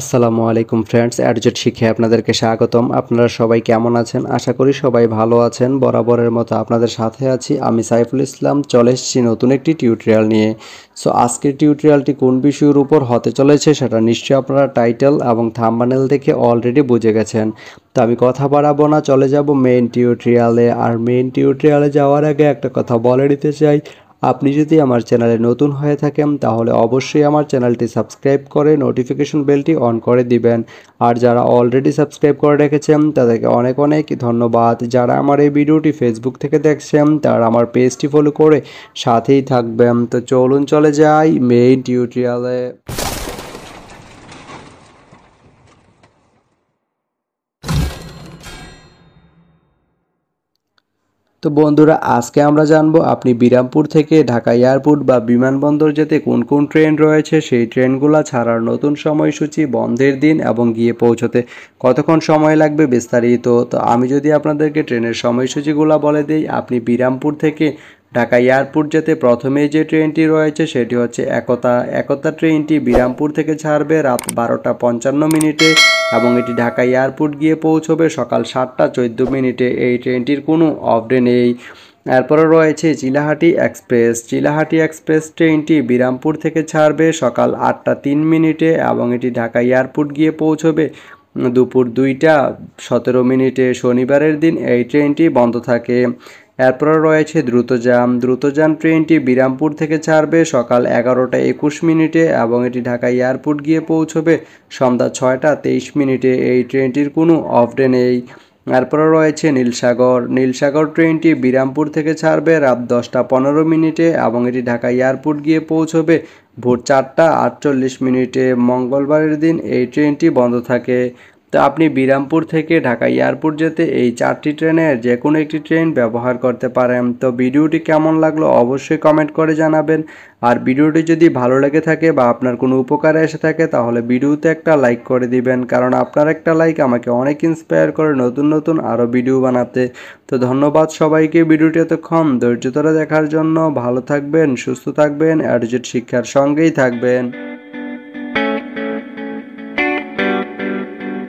আসসালামু আলাইকুম ফ্রেন্ডস অ্যাডজেট শিক্ষায় আপনাদেরকে স্বাগতম আপনারা সবাই কেমন আছেন আশা করি সবাই ভালো আছেন বরাবরের মতো আপনাদের সাথে আছি আমি সাইফুল ইসলাম চলে এসেছি নতুন একটি টিউটোরিয়াল নিয়ে সো আজকের টিউটোরিয়ালটি কোন বিষয়ের উপর হতে চলেছে সেটা নিশ্চয়ই আপনারা টাইটেল এবং থাম্বানেল দেখে অলরেডি বুঝে গেছেন তো আমি কথা বাড়াবো না চলে যাব মেইন টিউটোরিয়ালে আর মেইন টিউটোরিয়ালে যাওয়ার আগে একটা কথা বলে দিতে চাই আপনি যদি আমার চ্যানেলে নতুন হয়ে থাকেন তাহলে অবশ্যই আমার চ্যানেলটি সাবস্ক্রাইব করে নোটিফিকেশন বেলটি অন করে দিবেন আর যারা অলরেডি সাবস্ক্রাইব করে রেখেছেন তাদেরকে অনেক অনেক ধন্যবাদ যারা আমার এই ভিডিওটি ফেসবুক থেকে দেখছেন তারা আমার পেজটি ফলো করে সাথেই থাকবেন তো চলুন চলে যাই মেইন টিউটোরিয়ালে তো বন্ধুরা আজকে আমরা জানবো আপনি বিরামপুর থেকে ঢাকা এয়ারপোর্ট বা বিমানবন্দর যেতে কোন কোন ট্রেন রয়েছে সেই ট্রেনগুলো ছাড়ার নতুন সময়সূচি বন্ধের দিন এবং গিয়ে পৌঁছতে কতক্ষণ সময় লাগবে বিস্তারিত তো আমি যদি আপনাদেরকে ট্রেনের সময়সূচিগুলো বলে দিই আপনি বিরামপুর থেকে ঢাকা এয়ারপোর্ট যেতে প্রথমে যে ট্রেনটি রয়েছে সেটি হচ্ছে একতা একতা ট্রেনটি বিরামপুর থেকে ছাড়বে রাত বারোটা পঞ্চান্ন মিনিটে এবং এটি ঢাকা এয়ারপোর্ট গিয়ে পৌঁছবে সকাল সাতটা চোদ্দ মিনিটে এই ট্রেনটির কোনো অফডে নেই এরপরে রয়েছে চিলাহাটি এক্সপ্রেস চিলাহাটি এক্সপ্রেস ট্রেনটি বিরামপুর থেকে ছাড়বে সকাল আটটা তিন মিনিটে এবং এটি ঢাকা এয়ারপোর্ট গিয়ে পৌঁছবে দুপুর দুইটা সতেরো মিনিটে শনিবারের দিন এই ট্রেনটি বন্ধ থাকে এরপর রয়েছে দ্রুতযান দ্রুতযান ট্রেনটি বিরামপুর থেকে ছাড়বে সকাল এগারোটা একুশ মিনিটে এবং এটি ঢাকা এয়ারপোর্ট গিয়ে পৌঁছবে সন্ধ্যা ছয়টা তেইশ মিনিটে এই ট্রেনটির কোনো অফডে নেই এরপর রয়েছে নীলসাগর নীলসাগর ট্রেনটি বিরামপুর থেকে ছাড়বে রাত দশটা পনেরো মিনিটে এবং এটি ঢাকা এয়ারপোর্ট গিয়ে পৌঁছবে ভোর চারটা আটচল্লিশ মিনিটে মঙ্গলবারের দিন এই ট্রেনটি বন্ধ থাকে তো আপনি বিরামপুর থেকে ঢাকা এয়ারপোর্ট যেতে এই চারটি ট্রেনের যে কোনো একটি ট্রেন ব্যবহার করতে পারেন তো ভিডিওটি কেমন লাগলো অবশ্যই কমেন্ট করে জানাবেন আর ভিডিওটি যদি ভালো লেগে থাকে বা আপনার কোনো উপকারে এসে থাকে তাহলে ভিডিওতে একটা লাইক করে দিবেন কারণ আপনার একটা লাইক আমাকে অনেক ইন্সপায়ার করে নতুন নতুন আরও ভিডিও বানাতে তো ধন্যবাদ সবাইকে ভিডিওটি এতক্ষণ ধৈর্য ধরে দেখার জন্য ভালো থাকবেন সুস্থ থাকবেন অ্যাডজেট শিক্ষার সঙ্গেই থাকবেন